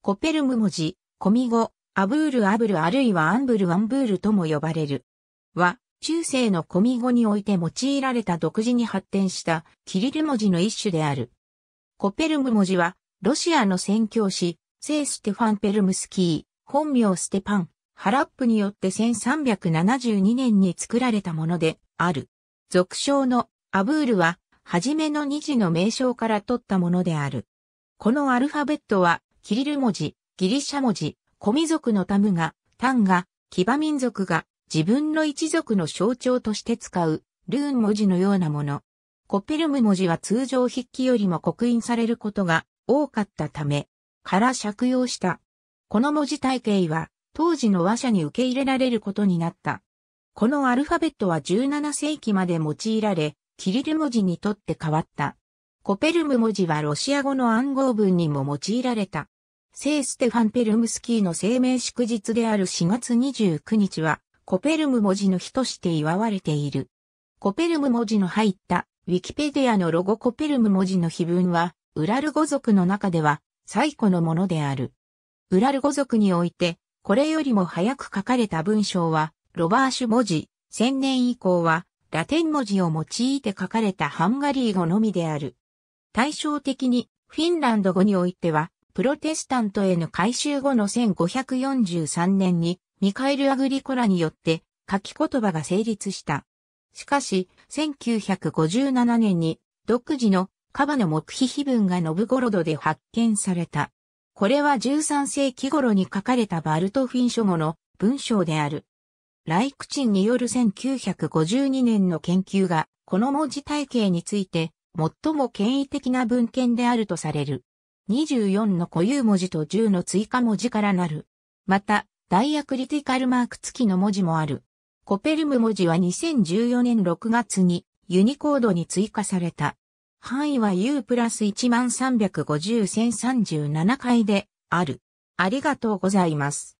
コペルム文字、コミ語、アブールアブルあるいはアンブルアンブールとも呼ばれる。は、中世のコミ語において用いられた独自に発展したキリル文字の一種である。コペルム文字は、ロシアの宣教師、聖ステファン・ペルムスキー、本名ステパン、ハラップによって1372年に作られたものである。俗称のアブールは、はじめの二次の名称から取ったものである。このアルファベットはキリル文字、ギリシャ文字、コミ族のタムが、タンが、騎馬民族が自分の一族の象徴として使う、ルーン文字のようなもの。コペルム文字は通常筆記よりも刻印されることが多かったため、から借用した。この文字体系は当時の和社に受け入れられることになった。このアルファベットは17世紀まで用いられ、キリル文字にとって変わった。コペルム文字はロシア語の暗号文にも用いられた。聖ステファン・ペルムスキーの生命祝日である4月29日は、コペルム文字の日として祝われている。コペルム文字の入った、ウィキペディアのロゴコペルム文字の碑文は、ウラル語族の中では、最古のものである。ウラル語族において、これよりも早く書かれた文章は、ロバーシュ文字、千年以降は、ラテン文字を用いて書かれたハンガリー語のみである。対照的に、フィンランド語においては、プロテスタントへの改修後の1543年にミカエル・アグリコラによって書き言葉が成立した。しかし、1957年に独自のカバの目碑碑文がノブゴロドで発見された。これは13世紀頃に書かれたバルトフィン書後の文章である。ライクチンによる1952年の研究がこの文字体系について最も権威的な文献であるとされる。24の固有文字と10の追加文字からなる。また、ダイアクリティカルマーク付きの文字もある。コペルム文字は2014年6月にユニコードに追加された。範囲は U プラス1 3 5 0千0 3 7回である。ありがとうございます。